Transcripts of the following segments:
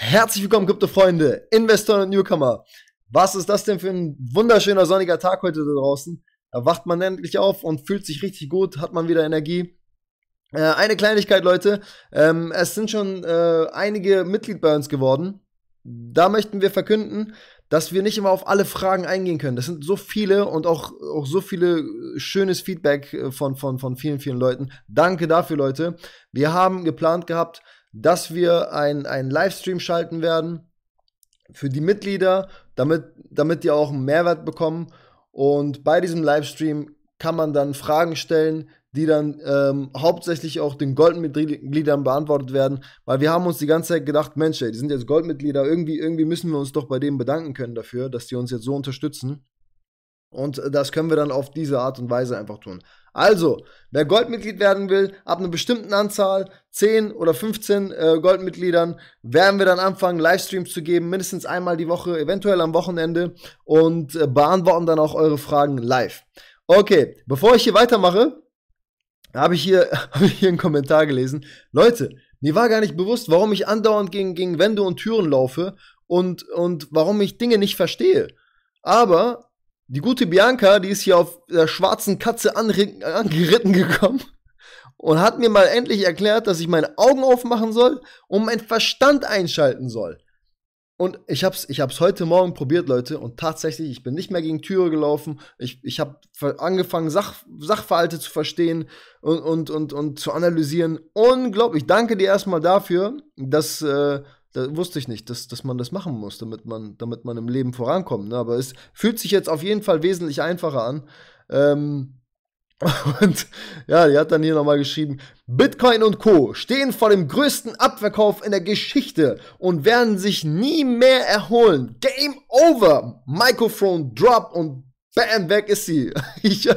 Herzlich willkommen, Krypto-Freunde, Investoren und Newcomer. Was ist das denn für ein wunderschöner sonniger Tag heute da draußen? Da wacht man endlich auf und fühlt sich richtig gut, hat man wieder Energie. Äh, eine Kleinigkeit, Leute. Ähm, es sind schon äh, einige Mitglied bei uns geworden. Da möchten wir verkünden, dass wir nicht immer auf alle Fragen eingehen können. Das sind so viele und auch, auch so viele äh, schönes Feedback äh, von, von, von vielen, vielen Leuten. Danke dafür, Leute. Wir haben geplant gehabt, dass wir einen Livestream schalten werden für die Mitglieder, damit, damit die auch einen Mehrwert bekommen. Und bei diesem Livestream kann man dann Fragen stellen, die dann ähm, hauptsächlich auch den Goldmitgliedern beantwortet werden, weil wir haben uns die ganze Zeit gedacht, Mensch, ey, die sind jetzt Goldmitglieder, irgendwie, irgendwie müssen wir uns doch bei denen bedanken können dafür, dass die uns jetzt so unterstützen. Und äh, das können wir dann auf diese Art und Weise einfach tun. Also, wer Goldmitglied werden will, ab einer bestimmten Anzahl, 10 oder 15 äh, Goldmitgliedern, werden wir dann anfangen, Livestreams zu geben, mindestens einmal die Woche, eventuell am Wochenende und äh, beantworten dann auch eure Fragen live. Okay, bevor ich hier weitermache, habe ich, hier, hab ich hier einen Kommentar gelesen. Leute, mir war gar nicht bewusst, warum ich andauernd gegen, gegen Wände und Türen laufe und, und warum ich Dinge nicht verstehe. Aber die gute Bianca, die ist hier auf der schwarzen Katze angeritten gekommen und hat mir mal endlich erklärt, dass ich meine Augen aufmachen soll und meinen Verstand einschalten soll. Und ich hab's, ich hab's heute Morgen probiert, Leute, und tatsächlich, ich bin nicht mehr gegen Türe gelaufen. Ich, ich habe angefangen, Sach, Sachverhalte zu verstehen und, und, und, und zu analysieren. Unglaublich. Danke dir erstmal dafür, dass, äh, da wusste ich nicht, dass, dass man das machen muss, damit man, damit man im Leben vorankommt. Ne? Aber es fühlt sich jetzt auf jeden Fall wesentlich einfacher an. Ähm, und ja, die hat dann hier nochmal geschrieben, Bitcoin und Co stehen vor dem größten Abverkauf in der Geschichte und werden sich nie mehr erholen. Game over. Microphone drop und bam, weg ist sie. Ich,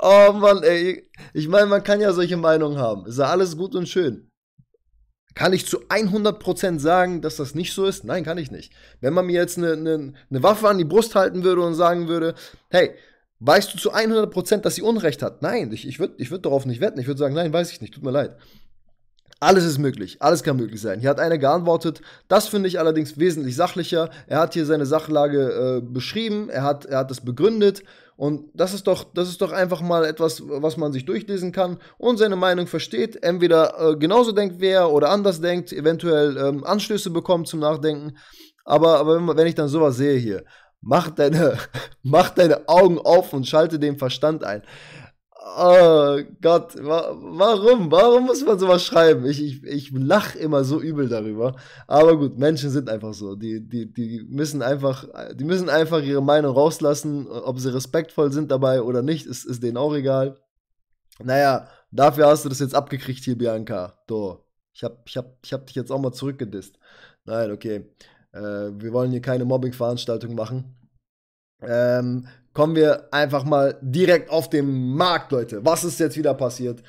oh Mann, ey. Ich meine, man kann ja solche Meinungen haben. Ist ja alles gut und schön. Kann ich zu 100% sagen, dass das nicht so ist? Nein, kann ich nicht. Wenn man mir jetzt eine, eine, eine Waffe an die Brust halten würde und sagen würde, hey, weißt du zu 100%, dass sie Unrecht hat? Nein, ich, ich würde ich würd darauf nicht wetten. Ich würde sagen, nein, weiß ich nicht, tut mir leid. Alles ist möglich, alles kann möglich sein. Hier hat einer geantwortet, das finde ich allerdings wesentlich sachlicher. Er hat hier seine Sachlage äh, beschrieben, er hat, er hat das begründet und das ist doch, das ist doch einfach mal etwas, was man sich durchlesen kann und seine Meinung versteht. Entweder äh, genauso denkt wer oder anders denkt, eventuell ähm, Anstöße bekommt zum Nachdenken. Aber, aber wenn ich dann sowas sehe hier, mach deine, mach deine Augen auf und schalte den Verstand ein. Oh Gott, wa warum? Warum muss man sowas schreiben? Ich, ich, ich lache immer so übel darüber. Aber gut, Menschen sind einfach so. Die, die, die, müssen einfach, die müssen einfach ihre Meinung rauslassen. Ob sie respektvoll sind dabei oder nicht, ist, ist denen auch egal. Naja, dafür hast du das jetzt abgekriegt hier, Bianca. Du, Ich hab, ich hab, ich hab dich jetzt auch mal zurückgedisst. Nein, okay. Äh, wir wollen hier keine Mobbing-Veranstaltung machen. Ähm, kommen wir einfach mal direkt auf den Markt, Leute. Was ist jetzt wieder passiert?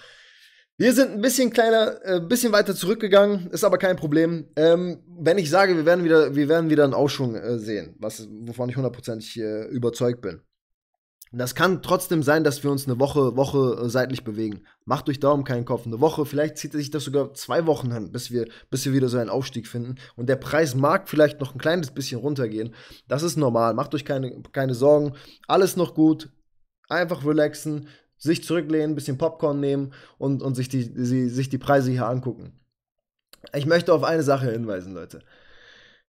Wir sind ein bisschen kleiner, äh, ein äh, bisschen weiter zurückgegangen, ist aber kein Problem. Ähm, wenn ich sage, wir werden wieder, wir werden wieder einen Ausschwung äh, sehen, was, wovon ich hundertprozentig äh, überzeugt bin. Das kann trotzdem sein, dass wir uns eine Woche, Woche äh, seitlich bewegen. Macht euch darum keinen Kopf. Eine Woche, vielleicht zieht sich das sogar zwei Wochen an, bis wir, bis wir wieder so einen Aufstieg finden. Und der Preis mag vielleicht noch ein kleines bisschen runtergehen. Das ist normal. Macht euch keine, keine Sorgen. Alles noch gut. Einfach relaxen, sich zurücklehnen, ein bisschen Popcorn nehmen und, und sich, die, die, sich die Preise hier angucken. Ich möchte auf eine Sache hinweisen, Leute.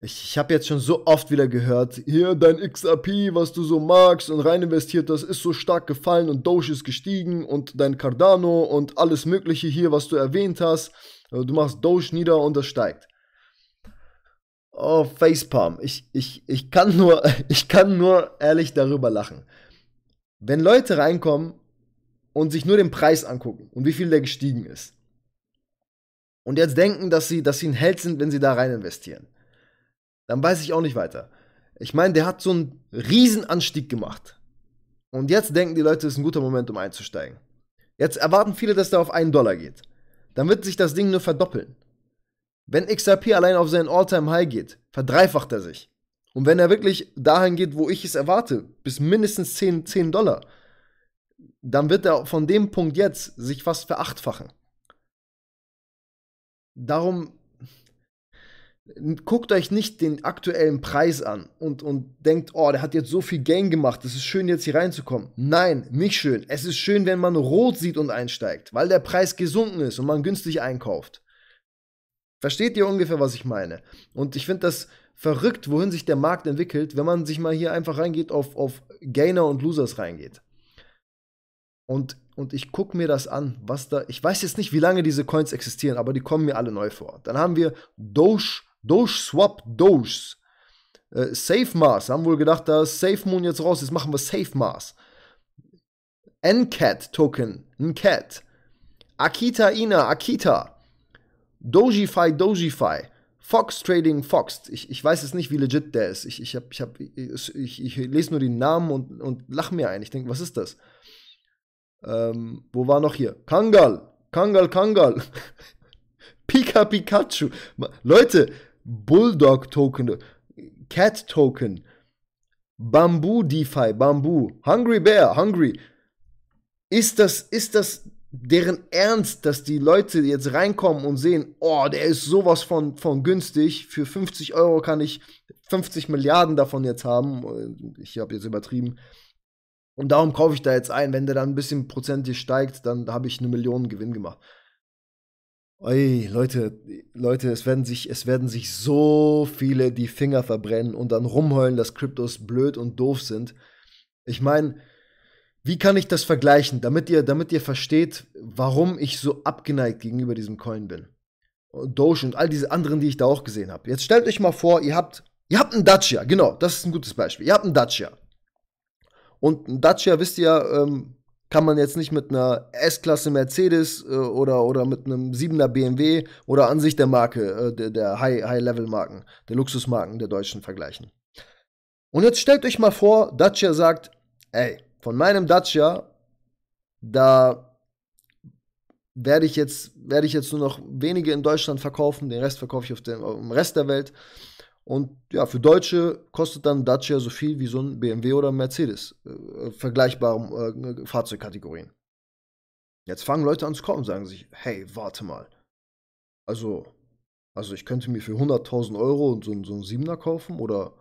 Ich, ich habe jetzt schon so oft wieder gehört, hier dein XRP, was du so magst und rein investiert hast, ist so stark gefallen und Doge ist gestiegen und dein Cardano und alles Mögliche hier, was du erwähnt hast. Äh, du machst Doge nieder und das steigt. Oh, Facepalm. Ich, ich, ich, kann nur, ich kann nur ehrlich darüber lachen. Wenn Leute reinkommen und sich nur den Preis angucken und wie viel der gestiegen ist und jetzt denken, dass sie, dass sie ein Held sind, wenn sie da rein investieren dann weiß ich auch nicht weiter. Ich meine, der hat so einen riesen Anstieg gemacht. Und jetzt denken die Leute, es ist ein guter Moment, um einzusteigen. Jetzt erwarten viele, dass der auf einen Dollar geht. Dann wird sich das Ding nur verdoppeln. Wenn XRP allein auf seinen All-Time-High geht, verdreifacht er sich. Und wenn er wirklich dahin geht, wo ich es erwarte, bis mindestens 10, 10 Dollar, dann wird er von dem Punkt jetzt sich fast verachtfachen. Darum guckt euch nicht den aktuellen Preis an und, und denkt, oh, der hat jetzt so viel Gain gemacht, es ist schön, jetzt hier reinzukommen. Nein, nicht schön. Es ist schön, wenn man rot sieht und einsteigt, weil der Preis gesunken ist und man günstig einkauft. Versteht ihr ungefähr, was ich meine? Und ich finde das verrückt, wohin sich der Markt entwickelt, wenn man sich mal hier einfach reingeht, auf, auf Gainer und Losers reingeht. Und, und ich gucke mir das an, was da. Ich weiß jetzt nicht, wie lange diese Coins existieren, aber die kommen mir alle neu vor. Dann haben wir Doge Doge Swap Doge. Äh, Safe Mars, haben wohl gedacht, da ist Safe Moon jetzt raus, jetzt machen wir Safe Mars. NCAT Token, NCAT. Akita Ina, Akita. Dogify, Dogify. Fox Trading Fox. Ich, ich weiß jetzt nicht, wie legit der ist. Ich, ich, hab, ich, hab, ich, ich, ich lese nur den Namen und, und lach mir ein. Ich denke, was ist das? Ähm, wo war noch hier? Kangal. Kangal, Kangal. Pika Pikachu. Leute, Bulldog Token, Cat Token, Bamboo DeFi, Bamboo, Hungry Bear, Hungry. Ist das, ist das deren Ernst, dass die Leute jetzt reinkommen und sehen, oh, der ist sowas von, von günstig, für 50 Euro kann ich 50 Milliarden davon jetzt haben. Äh, ich habe jetzt übertrieben. Und darum kaufe ich da jetzt ein. Wenn der dann ein bisschen prozentig steigt, dann habe ich eine Million Gewinn gemacht. Ey, Leute, Leute, es werden, sich, es werden sich so viele die Finger verbrennen und dann rumheulen, dass Kryptos blöd und doof sind. Ich meine, wie kann ich das vergleichen, damit ihr, damit ihr versteht, warum ich so abgeneigt gegenüber diesem Coin bin? Doge und all diese anderen, die ich da auch gesehen habe. Jetzt stellt euch mal vor, ihr habt, ihr habt einen Dacia, genau, das ist ein gutes Beispiel. Ihr habt einen Dacia. Und ein Dacia, wisst ihr, ähm, kann man jetzt nicht mit einer S-Klasse Mercedes äh, oder, oder mit einem 7er BMW oder an sich der Marke, äh, der, der High-Level-Marken, High der Luxusmarken der Deutschen vergleichen. Und jetzt stellt euch mal vor, Dacia sagt, ey, von meinem Dacia, da werde ich jetzt, ich jetzt nur noch wenige in Deutschland verkaufen, den Rest verkaufe ich auf dem, auf dem Rest der Welt. Und ja, für Deutsche kostet dann Dacia so viel wie so ein BMW oder ein Mercedes, äh, vergleichbaren äh, Fahrzeugkategorien. Jetzt fangen Leute an zu kommen, und sagen sich, hey, warte mal. Also, also ich könnte mir für 100.000 Euro so, so einen Siebener kaufen oder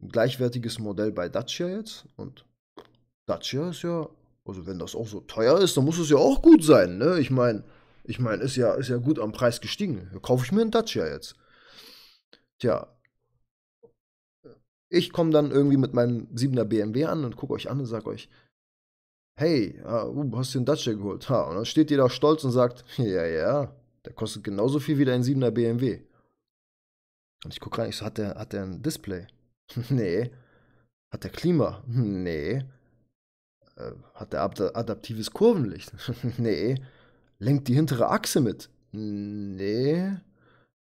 ein gleichwertiges Modell bei Dacia jetzt. Und Dacia ist ja, also wenn das auch so teuer ist, dann muss es ja auch gut sein, ne? Ich meine, ich meine, ist ja, ist ja gut am Preis gestiegen. Kaufe ich mir einen Dacia jetzt. Tja, ich komme dann irgendwie mit meinem 7er BMW an und gucke euch an und sage euch, hey, äh, uh, hast du den Dacia geholt? Ha, und dann steht ihr da stolz und sagt, ja, ja, der kostet genauso viel wie dein 7er BMW. Und ich gucke rein, ich so, hat der, hat der ein Display? nee. Hat der Klima? Nee. Äh, hat der adaptives Kurvenlicht? nee. Lenkt die hintere Achse mit? Nee.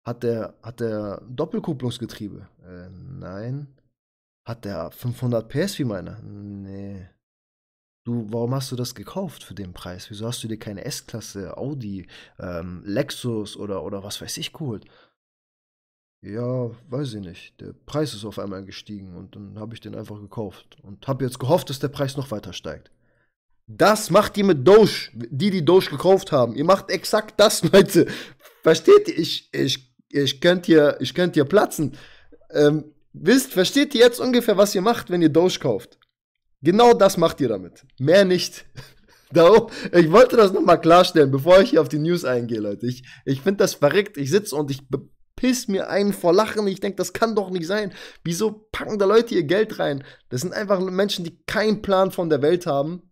Hat der, hat der Doppelkupplungsgetriebe? Äh, nein. Hat der 500 PS wie meiner? Nee. Du, warum hast du das gekauft für den Preis? Wieso hast du dir keine S-Klasse, Audi, ähm, Lexus oder, oder was weiß ich geholt? Ja, weiß ich nicht. Der Preis ist auf einmal gestiegen und dann habe ich den einfach gekauft und habe jetzt gehofft, dass der Preis noch weiter steigt. Das macht ihr mit Doge, die, die Doge gekauft haben. Ihr macht exakt das, Leute. Versteht ihr? Ich, ich, ich könnte hier, ich könnt hier platzen. Ähm, Wisst, versteht ihr jetzt ungefähr, was ihr macht, wenn ihr Doge kauft? Genau das macht ihr damit. Mehr nicht. Darum, ich wollte das nochmal klarstellen, bevor ich hier auf die News eingehe, Leute. Ich, ich finde das verrückt. Ich sitze und ich piss mir einen vor Lachen. Ich denke, das kann doch nicht sein. Wieso packen da Leute ihr Geld rein? Das sind einfach Menschen, die keinen Plan von der Welt haben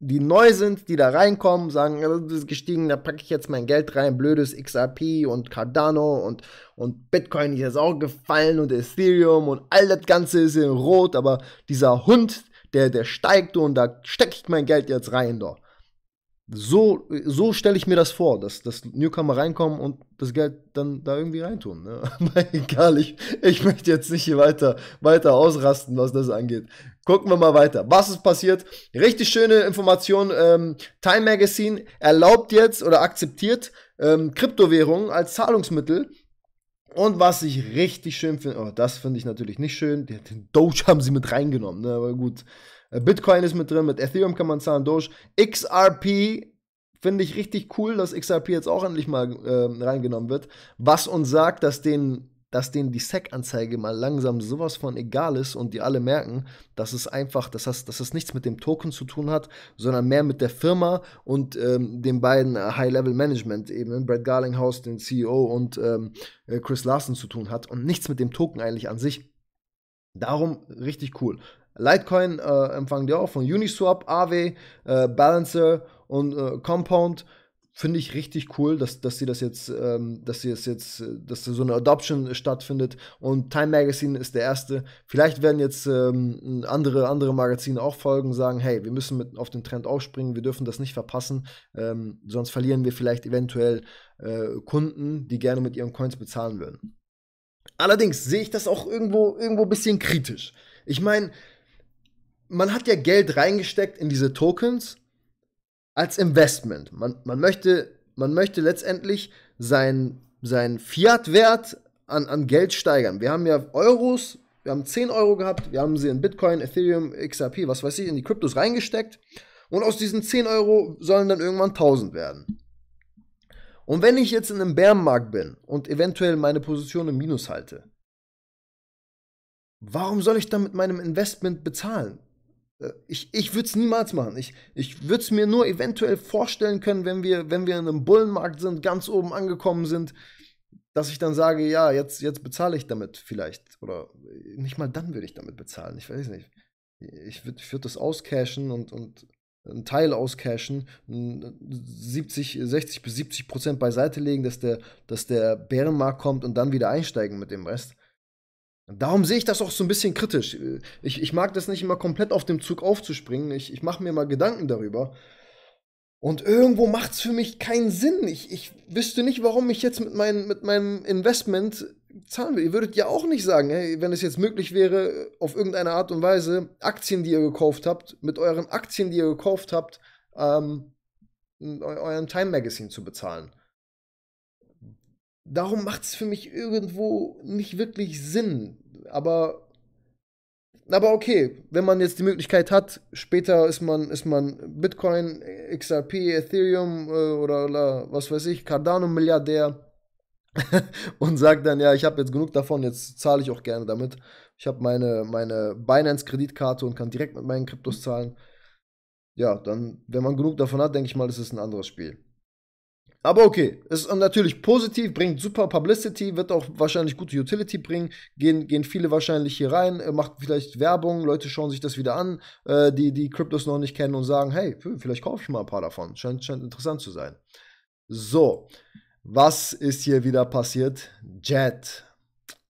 die neu sind, die da reinkommen, sagen, das ist gestiegen, da packe ich jetzt mein Geld rein, blödes XRP und Cardano und, und Bitcoin ist jetzt auch gefallen und Ethereum und all das Ganze ist in Rot, aber dieser Hund, der, der steigt und da stecke ich mein Geld jetzt rein, doch so, so stelle ich mir das vor, dass, dass Newcomer reinkommen und das Geld dann da irgendwie reintun. Ne? Aber egal, ich, ich möchte jetzt nicht hier weiter, weiter ausrasten, was das angeht. Gucken wir mal weiter. Was ist passiert? Richtig schöne Information. Ähm, Time Magazine erlaubt jetzt oder akzeptiert ähm, Kryptowährungen als Zahlungsmittel. Und was ich richtig schön finde, oh, das finde ich natürlich nicht schön, den Doge haben sie mit reingenommen, ne? aber gut. Bitcoin ist mit drin, mit Ethereum kann man zahlen durch. XRP finde ich richtig cool, dass XRP jetzt auch endlich mal äh, reingenommen wird. Was uns sagt, dass den dass denen die SEC-Anzeige mal langsam sowas von egal ist und die alle merken, dass es einfach, dass das, dass das nichts mit dem Token zu tun hat, sondern mehr mit der Firma und ähm, den beiden äh, high level management eben Brad Garlinghaus, den CEO und ähm, äh, Chris Larson zu tun hat und nichts mit dem Token eigentlich an sich. Darum richtig cool. Litecoin äh, empfangen die auch von Uniswap, AW, äh, Balancer und äh, Compound. Finde ich richtig cool, dass, dass sie das jetzt, ähm, dass sie es jetzt, äh, dass so eine Adoption stattfindet. Und Time Magazine ist der erste. Vielleicht werden jetzt ähm, andere, andere Magazine auch folgen, sagen, hey, wir müssen mit auf den Trend aufspringen, wir dürfen das nicht verpassen, ähm, sonst verlieren wir vielleicht eventuell äh, Kunden, die gerne mit ihren Coins bezahlen würden. Allerdings sehe ich das auch irgendwo, irgendwo ein bisschen kritisch. Ich meine, man hat ja Geld reingesteckt in diese Tokens als Investment. Man, man, möchte, man möchte letztendlich seinen sein Fiat-Wert an, an Geld steigern. Wir haben ja Euros, wir haben 10 Euro gehabt, wir haben sie in Bitcoin, Ethereum, XRP, was weiß ich, in die Kryptos reingesteckt. Und aus diesen 10 Euro sollen dann irgendwann 1000 werden. Und wenn ich jetzt in einem Bärenmarkt bin und eventuell meine Position im Minus halte, warum soll ich dann mit meinem Investment bezahlen? Äh, ich, ich würde es niemals machen. Ich, ich würde es mir nur eventuell vorstellen können, wenn wir, wenn wir in einem Bullenmarkt sind, ganz oben angekommen sind, dass ich dann sage, ja, jetzt, jetzt bezahle ich damit vielleicht. Oder äh, nicht mal dann würde ich damit bezahlen. Ich weiß nicht. Ich würde würd das auscashen und, und einen Teil auscashen, 70, 60 bis 70 Prozent beiseite legen, dass der, dass der Bärenmarkt kommt und dann wieder einsteigen mit dem Rest. Darum sehe ich das auch so ein bisschen kritisch. Ich, ich mag das nicht immer komplett auf dem Zug aufzuspringen. Ich, ich mache mir mal Gedanken darüber. Und irgendwo macht es für mich keinen Sinn. Ich, ich wüsste nicht, warum ich jetzt mit, mein, mit meinem Investment zahlen will. Ihr würdet ja auch nicht sagen, hey, wenn es jetzt möglich wäre, auf irgendeine Art und Weise Aktien, die ihr gekauft habt, mit euren Aktien, die ihr gekauft habt, ähm, euren Time Magazine zu bezahlen darum macht es für mich irgendwo nicht wirklich Sinn. Aber. Aber okay, wenn man jetzt die Möglichkeit hat, später ist man, ist man Bitcoin, XRP, Ethereum äh, oder, oder was weiß ich, Cardano-Milliardär und sagt dann, ja, ich habe jetzt genug davon, jetzt zahle ich auch gerne damit. Ich habe meine, meine Binance-Kreditkarte und kann direkt mit meinen Kryptos zahlen. Ja, dann, wenn man genug davon hat, denke ich mal, das ist ein anderes Spiel. Aber okay, ist natürlich positiv, bringt super Publicity, wird auch wahrscheinlich gute Utility bringen, gehen, gehen viele wahrscheinlich hier rein, äh, macht vielleicht Werbung, Leute schauen sich das wieder an, äh, die die Kryptos noch nicht kennen und sagen, hey, hm, vielleicht kaufe ich mal ein paar davon, scheint, scheint interessant zu sein. So, was ist hier wieder passiert? Jet.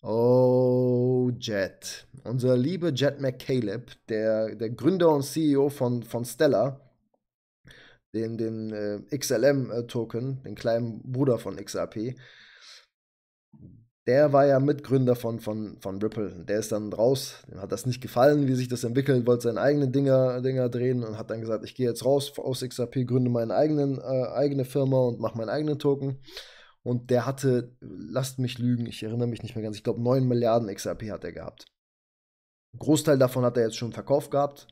Oh, Jet. Unser lieber Jet McCaleb, der, der Gründer und CEO von, von Stellar, den, den äh, XLM-Token, äh, den kleinen Bruder von XRP, der war ja Mitgründer von, von, von Ripple. Der ist dann raus, dem hat das nicht gefallen, wie sich das entwickelt, wollte seine eigenen Dinger, Dinger drehen und hat dann gesagt, ich gehe jetzt raus aus XRP, gründe meine eigenen, äh, eigene Firma und mache meinen eigenen Token. Und der hatte, lasst mich lügen, ich erinnere mich nicht mehr ganz, ich glaube 9 Milliarden XRP hat er gehabt. Großteil davon hat er jetzt schon verkauft gehabt.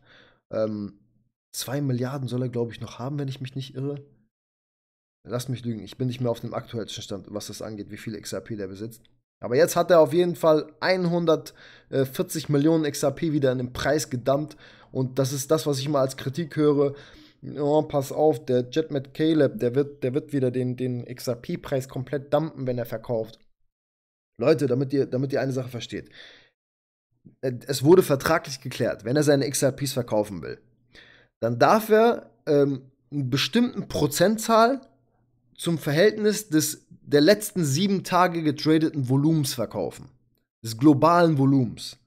Ähm, 2 Milliarden soll er, glaube ich, noch haben, wenn ich mich nicht irre. Lass mich lügen, ich bin nicht mehr auf dem aktuellsten Stand, was das angeht, wie viel XRP der besitzt. Aber jetzt hat er auf jeden Fall 140 Millionen XRP wieder in den Preis gedumpt. Und das ist das, was ich immer als Kritik höre. Oh, pass auf, der Jet Caleb, der wird, der wird wieder den, den XRP-Preis komplett dumpen, wenn er verkauft. Leute, damit ihr, damit ihr eine Sache versteht. Äh, es wurde vertraglich geklärt, wenn er seine XRPs verkaufen will, dann darf er ähm, einen bestimmten Prozentzahl zum Verhältnis des der letzten sieben Tage getradeten Volumens verkaufen. Des globalen Volumens.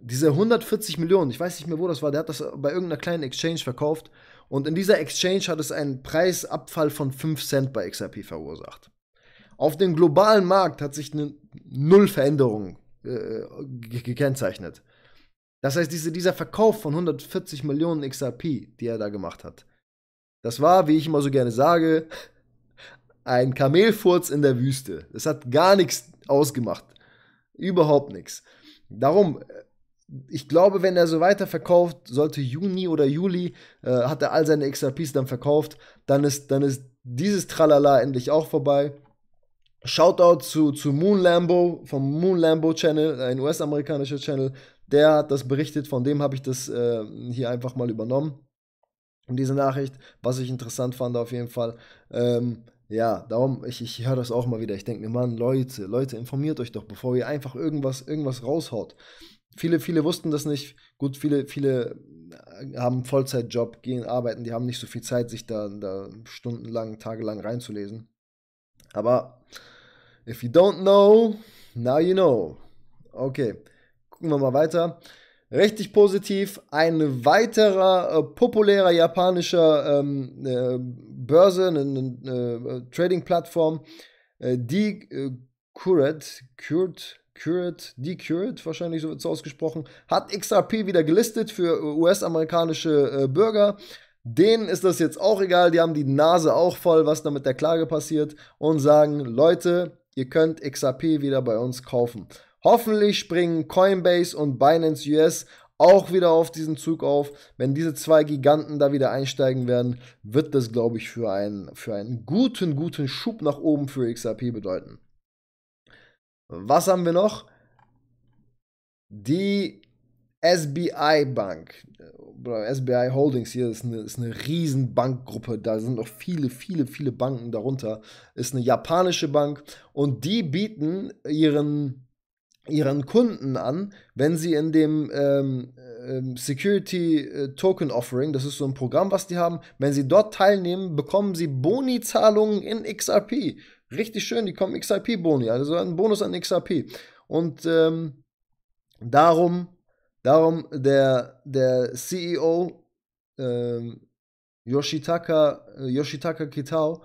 Diese 140 Millionen, ich weiß nicht mehr, wo das war, der hat das bei irgendeiner kleinen Exchange verkauft. Und in dieser Exchange hat es einen Preisabfall von 5 Cent bei XRP verursacht. Auf dem globalen Markt hat sich eine Nullveränderung äh, gekennzeichnet. Das heißt, diese, dieser Verkauf von 140 Millionen XRP, die er da gemacht hat, das war, wie ich immer so gerne sage, ein Kamelfurz in der Wüste. Das hat gar nichts ausgemacht. Überhaupt nichts. Darum, äh, ich glaube, wenn er so weiterverkauft, sollte Juni oder Juli, äh, hat er all seine XRPs dann verkauft, dann ist, dann ist dieses Tralala endlich auch vorbei. Shoutout zu, zu Moon Lambo vom Moon Lambo Channel, ein US-amerikanischer Channel, der hat das berichtet, von dem habe ich das äh, hier einfach mal übernommen. Und diese Nachricht, was ich interessant fand auf jeden Fall. Ähm, ja, darum, ich, ich höre das auch mal wieder. Ich denke mir, Mann, Leute, Leute, informiert euch doch, bevor ihr einfach irgendwas, irgendwas raushaut. Viele, viele wussten das nicht. Gut, viele, viele äh, haben einen Vollzeitjob, gehen arbeiten, die haben nicht so viel Zeit, sich da, da stundenlang, tagelang reinzulesen. Aber if you don't know, now you know. Okay. Gucken wir mal weiter. Richtig positiv, ein weiterer äh, populärer japanischer ähm, äh, Börse, eine, eine ne, äh, Trading-Plattform, äh, die Cured, äh, Cured, Cured, Decured, wahrscheinlich so wird es ausgesprochen, hat XRP wieder gelistet für US-amerikanische äh, Bürger. Denen ist das jetzt auch egal, die haben die Nase auch voll, was da mit der Klage passiert und sagen, Leute, ihr könnt XRP wieder bei uns kaufen. Hoffentlich springen Coinbase und Binance US auch wieder auf diesen Zug auf. Wenn diese zwei Giganten da wieder einsteigen werden, wird das, glaube ich, für einen, für einen guten, guten Schub nach oben für XRP bedeuten. Was haben wir noch? Die SBI Bank, SBI Holdings hier ist eine, ist eine riesen Bankgruppe. Da sind noch viele, viele, viele Banken darunter. Ist eine japanische Bank und die bieten ihren ihren Kunden an, wenn sie in dem ähm, ähm Security äh, Token Offering, das ist so ein Programm, was die haben, wenn sie dort teilnehmen, bekommen sie Boni-Zahlungen in XRP. Richtig schön, die kommen XRP-Boni, also ein Bonus an XRP. Und ähm, darum, darum der, der CEO ähm, Yoshitaka, äh, Yoshitaka Kitao,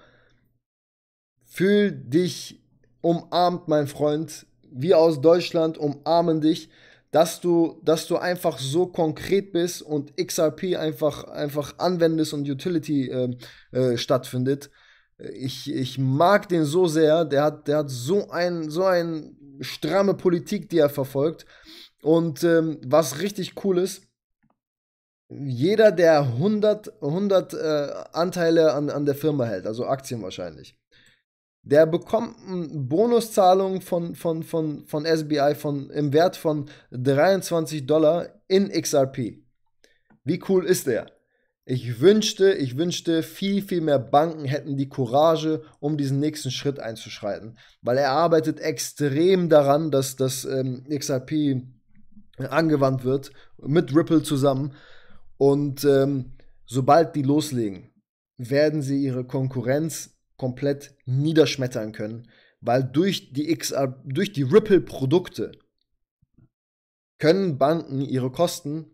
fühl dich umarmt, mein Freund, wir aus Deutschland umarmen dich, dass du, dass du einfach so konkret bist und XRP einfach, einfach anwendest und Utility äh, äh, stattfindet. Ich, ich mag den so sehr, der hat, der hat so eine so ein stramme Politik, die er verfolgt. Und ähm, was richtig cool ist, jeder, der 100, 100 äh, Anteile an, an der Firma hält, also Aktien wahrscheinlich, der bekommt eine Bonuszahlung von, von, von, von SBI von, im Wert von 23 Dollar in XRP. Wie cool ist der? Ich wünschte, ich wünschte, viel, viel mehr Banken hätten die Courage, um diesen nächsten Schritt einzuschreiten. Weil er arbeitet extrem daran, dass das ähm, XRP angewandt wird, mit Ripple zusammen. Und ähm, sobald die loslegen, werden sie ihre Konkurrenz komplett niederschmettern können, weil durch die XR, äh, durch die Ripple-Produkte können Banken ihre Kosten,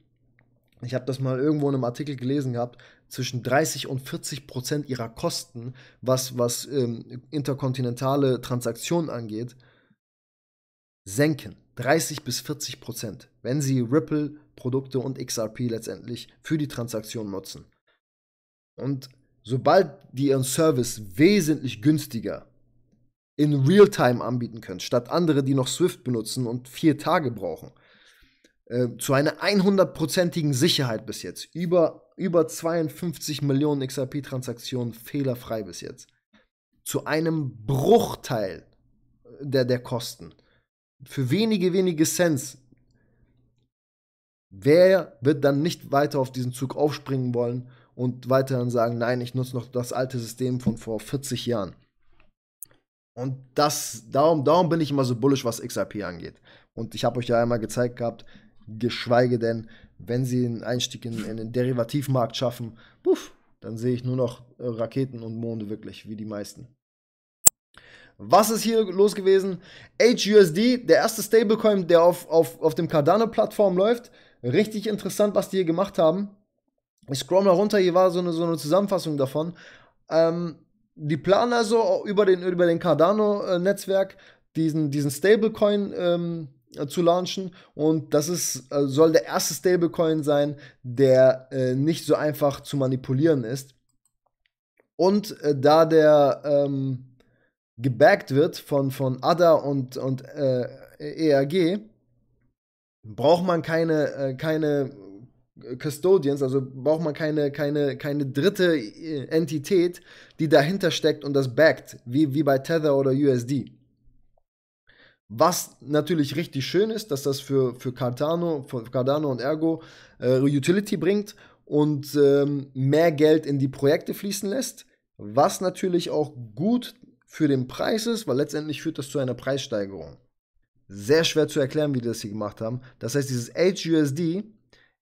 ich habe das mal irgendwo in einem Artikel gelesen gehabt, zwischen 30 und 40 Prozent ihrer Kosten, was, was ähm, interkontinentale Transaktionen angeht, senken. 30 bis 40 Prozent, wenn sie Ripple-Produkte und XRP letztendlich für die Transaktion nutzen. Und sobald die ihren Service wesentlich günstiger in Realtime anbieten können, statt andere, die noch Swift benutzen und vier Tage brauchen, äh, zu einer 100%igen Sicherheit bis jetzt. Über, über 52 Millionen XRP-Transaktionen fehlerfrei bis jetzt. Zu einem Bruchteil äh, der, der Kosten. Für wenige, wenige Cents. Wer wird dann nicht weiter auf diesen Zug aufspringen wollen und weiterhin sagen, nein, ich nutze noch das alte System von vor 40 Jahren. Und das, darum, darum bin ich immer so bullisch, was XRP angeht. Und ich habe euch ja einmal gezeigt gehabt, geschweige denn, wenn sie einen Einstieg in, in den Derivativmarkt schaffen, puff, dann sehe ich nur noch äh, Raketen und Monde wirklich, wie die meisten. Was ist hier los gewesen? HUSD, der erste Stablecoin, der auf, auf, auf dem Cardano-Plattform läuft. Richtig interessant, was die hier gemacht haben ich scroll mal runter, hier war so eine, so eine Zusammenfassung davon. Ähm, die planen also über den, über den Cardano-Netzwerk äh, diesen, diesen Stablecoin ähm, äh, zu launchen und das ist, äh, soll der erste Stablecoin sein, der äh, nicht so einfach zu manipulieren ist. Und äh, da der ähm, gebackt wird von, von ADA und, und äh, ERG, braucht man keine, keine Custodians, also braucht man keine, keine, keine dritte äh, Entität, die dahinter steckt und das backt, wie, wie bei Tether oder USD. Was natürlich richtig schön ist, dass das für, für, Cardano, für Cardano und Ergo äh, Utility bringt und ähm, mehr Geld in die Projekte fließen lässt, was natürlich auch gut für den Preis ist, weil letztendlich führt das zu einer Preissteigerung. Sehr schwer zu erklären, wie die das hier gemacht haben. Das heißt, dieses HUSD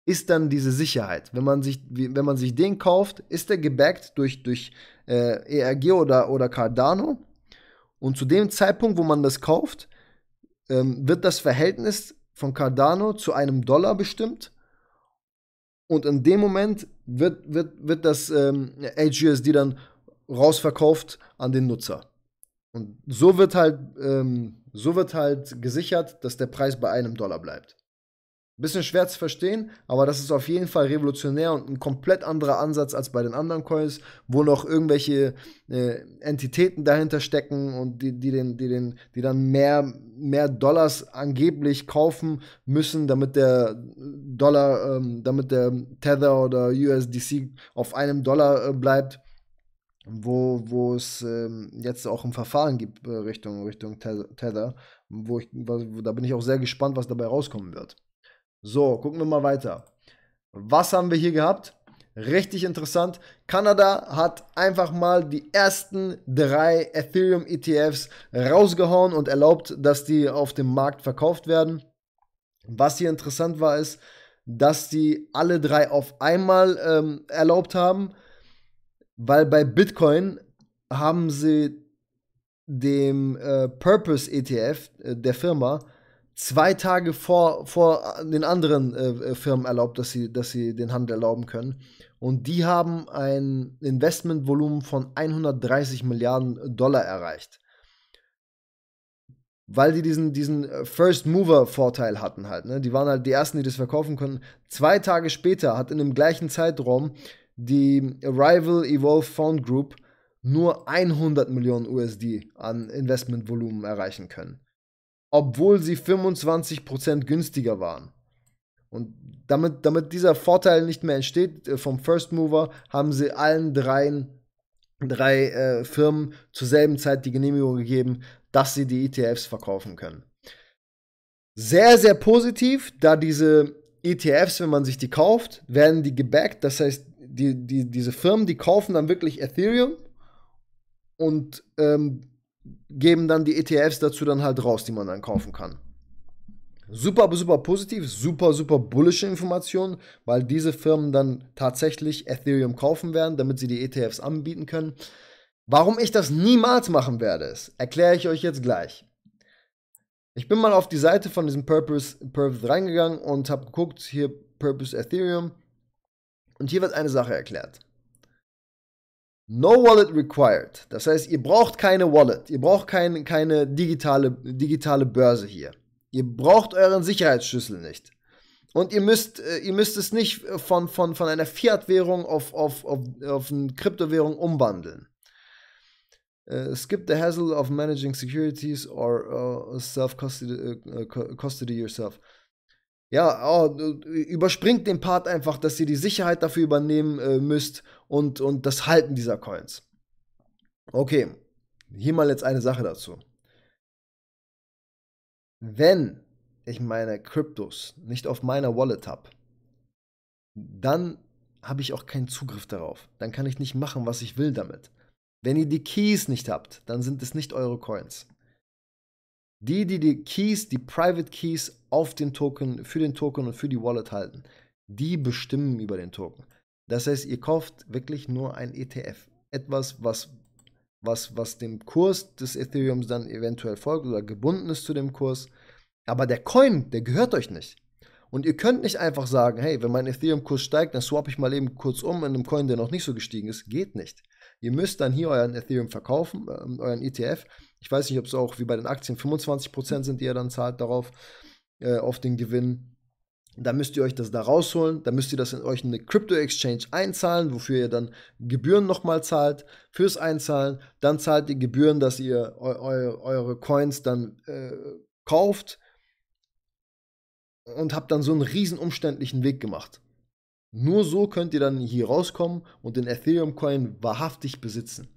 ist dann diese Sicherheit. Wenn man sich, wenn man sich den kauft, ist der gebackt durch, durch äh, ERG oder, oder Cardano. Und zu dem Zeitpunkt, wo man das kauft, ähm, wird das Verhältnis von Cardano zu einem Dollar bestimmt. Und in dem Moment wird, wird, wird das ähm, HGSD dann rausverkauft an den Nutzer. Und so wird halt, ähm, so wird halt gesichert, dass der Preis bei einem Dollar bleibt. Bisschen schwer zu verstehen, aber das ist auf jeden Fall revolutionär und ein komplett anderer Ansatz als bei den anderen Coins, wo noch irgendwelche äh, Entitäten dahinter stecken und die, die, den, die, den, die dann mehr, mehr Dollars angeblich kaufen müssen, damit der Dollar, ähm, damit der Tether oder USDC auf einem Dollar äh, bleibt wo, wo es ähm, jetzt auch ein Verfahren gibt äh, Richtung, Richtung Tether. Wo ich, wo, da bin ich auch sehr gespannt, was dabei rauskommen wird. So, gucken wir mal weiter. Was haben wir hier gehabt? Richtig interessant. Kanada hat einfach mal die ersten drei Ethereum ETFs rausgehauen und erlaubt, dass die auf dem Markt verkauft werden. Was hier interessant war, ist, dass die alle drei auf einmal ähm, erlaubt haben, weil bei Bitcoin haben sie dem äh, Purpose ETF äh, der Firma zwei Tage vor, vor den anderen äh, äh, Firmen erlaubt, dass sie, dass sie den Handel erlauben können. Und die haben ein Investmentvolumen von 130 Milliarden Dollar erreicht. Weil die diesen, diesen äh, First Mover-Vorteil hatten halt. Ne? Die waren halt die Ersten, die das verkaufen konnten. Zwei Tage später hat in dem gleichen Zeitraum die Arrival Evolve Found Group nur 100 Millionen USD an Investmentvolumen erreichen können obwohl sie 25% günstiger waren. Und damit, damit dieser Vorteil nicht mehr entsteht äh, vom First Mover, haben sie allen dreien, drei äh, Firmen zur selben Zeit die Genehmigung gegeben, dass sie die ETFs verkaufen können. Sehr, sehr positiv, da diese ETFs, wenn man sich die kauft, werden die gebackt. Das heißt, die, die, diese Firmen, die kaufen dann wirklich Ethereum und ähm, geben dann die ETFs dazu dann halt raus, die man dann kaufen kann. Super, super positiv, super, super bullische Information, weil diese Firmen dann tatsächlich Ethereum kaufen werden, damit sie die ETFs anbieten können. Warum ich das niemals machen werde, erkläre ich euch jetzt gleich. Ich bin mal auf die Seite von diesem Purpose, Purpose reingegangen und habe geguckt, hier Purpose Ethereum. Und hier wird eine Sache erklärt. No Wallet required. Das heißt, ihr braucht keine Wallet, ihr braucht kein, keine digitale, digitale Börse hier. Ihr braucht euren Sicherheitsschlüssel nicht. Und ihr müsst, äh, ihr müsst es nicht von, von, von einer Fiat-Währung auf, auf, auf, auf eine Kryptowährung umwandeln. Uh, äh, skip the hassle of managing securities or uh, self-custody uh, custody yourself ja, oh, überspringt den Part einfach, dass ihr die Sicherheit dafür übernehmen äh, müsst und, und das Halten dieser Coins. Okay, hier mal jetzt eine Sache dazu. Wenn ich meine Kryptos nicht auf meiner Wallet habe, dann habe ich auch keinen Zugriff darauf. Dann kann ich nicht machen, was ich will damit. Wenn ihr die Keys nicht habt, dann sind es nicht eure Coins die, die die Keys, die Private Keys auf den Token, für den Token und für die Wallet halten, die bestimmen über den Token. Das heißt, ihr kauft wirklich nur ein ETF. Etwas, was, was, was dem Kurs des Ethereums dann eventuell folgt oder gebunden ist zu dem Kurs. Aber der Coin, der gehört euch nicht. Und ihr könnt nicht einfach sagen, hey, wenn mein Ethereum-Kurs steigt, dann swap ich mal eben kurz um in einem Coin, der noch nicht so gestiegen ist. Geht nicht. Ihr müsst dann hier euren Ethereum verkaufen, äh, euren ETF. Ich weiß nicht, ob es auch wie bei den Aktien 25% sind, die ihr dann zahlt darauf, äh, auf den Gewinn. Da müsst ihr euch das da rausholen, da müsst ihr das in euch eine Crypto-Exchange einzahlen, wofür ihr dann Gebühren nochmal zahlt fürs Einzahlen. Dann zahlt ihr Gebühren, dass ihr eu eu eure Coins dann äh, kauft und habt dann so einen riesen umständlichen Weg gemacht. Nur so könnt ihr dann hier rauskommen und den Ethereum Coin wahrhaftig besitzen.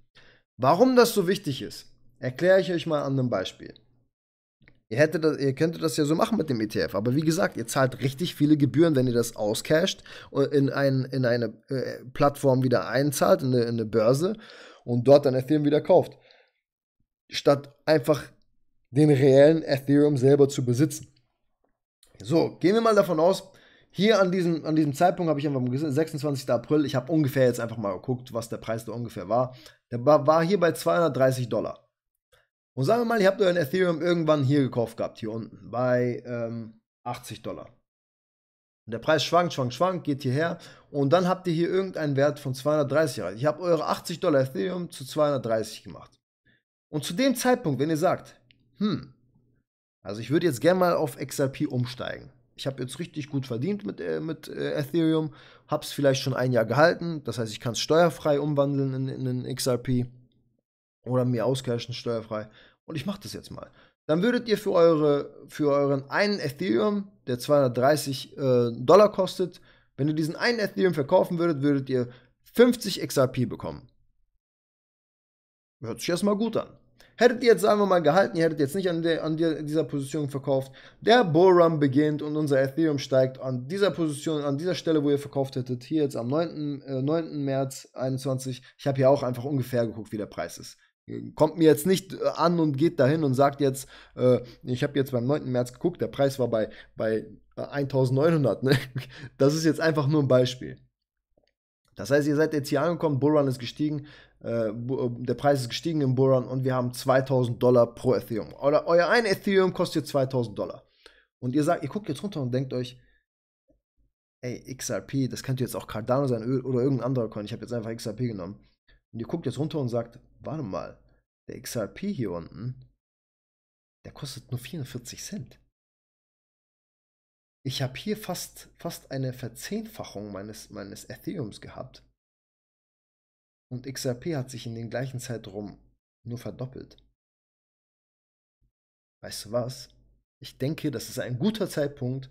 Warum das so wichtig ist, erkläre ich euch mal an einem Beispiel. Ihr, hättet das, ihr könntet das ja so machen mit dem ETF, aber wie gesagt, ihr zahlt richtig viele Gebühren, wenn ihr das auscasht und äh, in, ein, in eine äh, Plattform wieder einzahlt, in eine, in eine Börse und dort dann Ethereum wieder kauft. Statt einfach den reellen Ethereum selber zu besitzen. So, gehen wir mal davon aus, hier an diesem, an diesem Zeitpunkt habe ich einfach mal gesehen, 26. April, ich habe ungefähr jetzt einfach mal geguckt, was der Preis da ungefähr war. Der war, war hier bei 230 Dollar. Und sagen wir mal, ihr habt euren Ethereum irgendwann hier gekauft gehabt, hier unten, bei ähm, 80 Dollar. Und der Preis schwankt, schwankt, schwankt, geht hierher und dann habt ihr hier irgendeinen Wert von 230 erreicht. Ich habe eure 80 Dollar Ethereum zu 230 gemacht. Und zu dem Zeitpunkt, wenn ihr sagt, hm, also ich würde jetzt gerne mal auf XRP umsteigen, ich habe jetzt richtig gut verdient mit, äh, mit äh, Ethereum, habe es vielleicht schon ein Jahr gehalten, das heißt, ich kann es steuerfrei umwandeln in, in, in XRP oder mir auscashen steuerfrei und ich mache das jetzt mal. Dann würdet ihr für, eure, für euren einen Ethereum, der 230 äh, Dollar kostet, wenn ihr diesen einen Ethereum verkaufen würdet, würdet ihr 50 XRP bekommen. Hört sich erstmal gut an. Hättet ihr jetzt, sagen wir mal, gehalten, ihr hättet jetzt nicht an, der, an dieser Position verkauft. Der Bullrun beginnt und unser Ethereum steigt an dieser Position, an dieser Stelle, wo ihr verkauft hättet, hier jetzt am 9. Äh, 9. März 21. Ich habe hier auch einfach ungefähr geguckt, wie der Preis ist. Kommt mir jetzt nicht äh, an und geht dahin und sagt jetzt, äh, ich habe jetzt beim 9. März geguckt, der Preis war bei, bei 1900. Äh, ne? Das ist jetzt einfach nur ein Beispiel. Das heißt, ihr seid jetzt hier angekommen, Bullrun ist gestiegen, äh, äh, der Preis ist gestiegen im Buran und wir haben 2000 Dollar pro Ethereum. Oder euer ein Ethereum kostet 2000 Dollar. Und ihr sagt, ihr guckt jetzt runter und denkt euch, ey, XRP, das könnte jetzt auch Cardano sein oder irgendein anderer Coin. Ich habe jetzt einfach XRP genommen. Und ihr guckt jetzt runter und sagt, warte mal, der XRP hier unten, der kostet nur 44 Cent. Ich habe hier fast, fast eine Verzehnfachung meines, meines Ethereums gehabt. Und XRP hat sich in den gleichen Zeitraum nur verdoppelt. Weißt du was? Ich denke, das ist ein guter Zeitpunkt,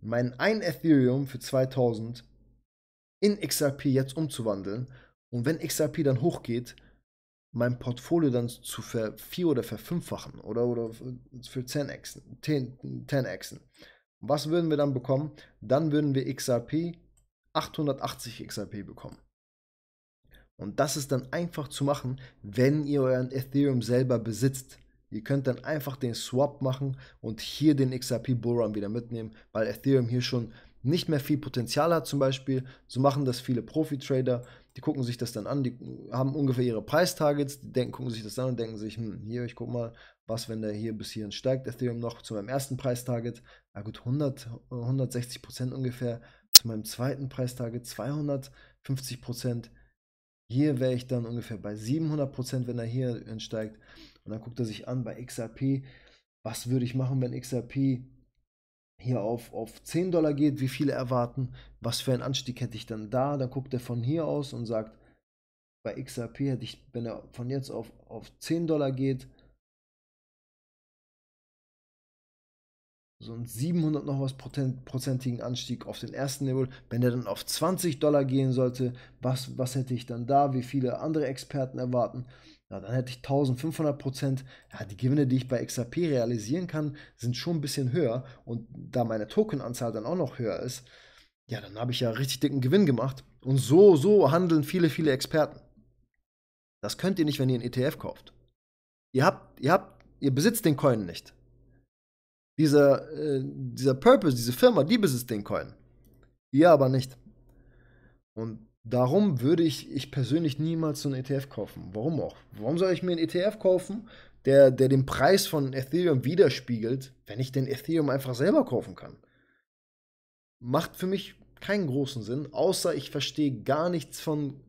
mein ein Ethereum für 2000 in XRP jetzt umzuwandeln. Und wenn XRP dann hochgeht, mein Portfolio dann zu vervier- oder verfünffachen oder, oder für 10xen. 10, 10xen. Was würden wir dann bekommen? Dann würden wir XRP 880 XRP bekommen. Und das ist dann einfach zu machen, wenn ihr euren Ethereum selber besitzt. Ihr könnt dann einfach den Swap machen und hier den XRP Bullrun wieder mitnehmen, weil Ethereum hier schon nicht mehr viel Potenzial hat zum Beispiel. So machen das viele Profi-Trader. Die gucken sich das dann an, die haben ungefähr ihre Preistargets, die denken, gucken sich das an und denken sich, hm, hier, ich guck mal, was, wenn der hier bis hierhin steigt, Ethereum noch zu meinem ersten Preistarget, na gut, 100, 160 Prozent ungefähr, zu meinem zweiten Preistarget 250 Prozent, hier wäre ich dann ungefähr bei 700 Prozent, wenn er hier entsteigt. Und dann guckt er sich an bei XRP, was würde ich machen, wenn XRP hier auf, auf 10 Dollar geht, wie viele erwarten, was für einen Anstieg hätte ich dann da. Dann guckt er von hier aus und sagt, bei XRP hätte ich, wenn er von jetzt auf, auf 10 Dollar geht, so einen 700 noch was prozentigen Anstieg auf den ersten Level. Wenn der dann auf 20 Dollar gehen sollte, was, was hätte ich dann da, wie viele andere Experten erwarten? Ja, dann hätte ich 1500 Prozent. Ja, die Gewinne, die ich bei XRP realisieren kann, sind schon ein bisschen höher. Und da meine Tokenanzahl dann auch noch höher ist, ja, dann habe ich ja richtig dicken Gewinn gemacht. Und so, so handeln viele, viele Experten. Das könnt ihr nicht, wenn ihr einen ETF kauft. Ihr habt, ihr habt, ihr besitzt den Coin nicht. Dieser, äh, dieser Purpose, diese Firma, die besitzt den Coin. Ihr aber nicht. Und darum würde ich, ich persönlich niemals so einen ETF kaufen. Warum auch? Warum soll ich mir einen ETF kaufen, der, der den Preis von Ethereum widerspiegelt, wenn ich den Ethereum einfach selber kaufen kann? Macht für mich keinen großen Sinn, außer ich verstehe gar nichts von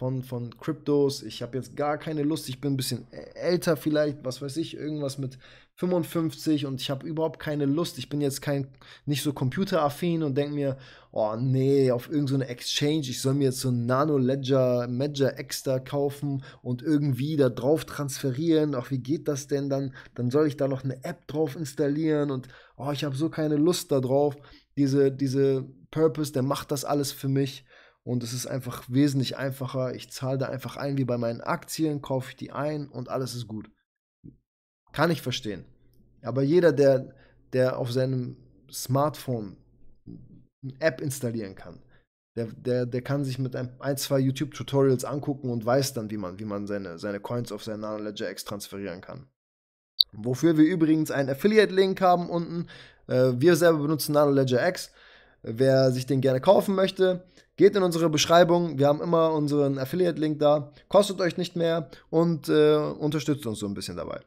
von, von Kryptos. Ich habe jetzt gar keine Lust. Ich bin ein bisschen älter vielleicht, was weiß ich, irgendwas mit 55 und ich habe überhaupt keine Lust. Ich bin jetzt kein nicht so computeraffin und denke mir, oh nee, auf irgendeine so Exchange, ich soll mir jetzt so ein Nano Ledger Ledger Extra kaufen und irgendwie da drauf transferieren. Ach, wie geht das denn dann? Dann soll ich da noch eine App drauf installieren und oh, ich habe so keine Lust da drauf. Diese diese Purpose, der macht das alles für mich. Und es ist einfach wesentlich einfacher. Ich zahle da einfach ein wie bei meinen Aktien, kaufe ich die ein und alles ist gut. Kann ich verstehen. Aber jeder, der, der auf seinem Smartphone eine App installieren kann, der, der, der kann sich mit ein, ein zwei YouTube-Tutorials angucken und weiß dann, wie man, wie man seine, seine Coins auf seinen Nano Ledger X transferieren kann. Wofür wir übrigens einen Affiliate-Link haben unten. Äh, wir selber benutzen Nano Ledger X. Wer sich den gerne kaufen möchte, geht in unsere Beschreibung. Wir haben immer unseren Affiliate-Link da. Kostet euch nicht mehr und äh, unterstützt uns so ein bisschen dabei.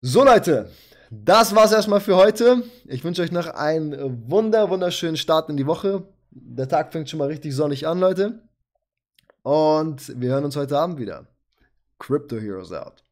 So, Leute, das war's erstmal für heute. Ich wünsche euch noch einen wunder, wunderschönen Start in die Woche. Der Tag fängt schon mal richtig sonnig an, Leute. Und wir hören uns heute Abend wieder. Crypto Heroes out.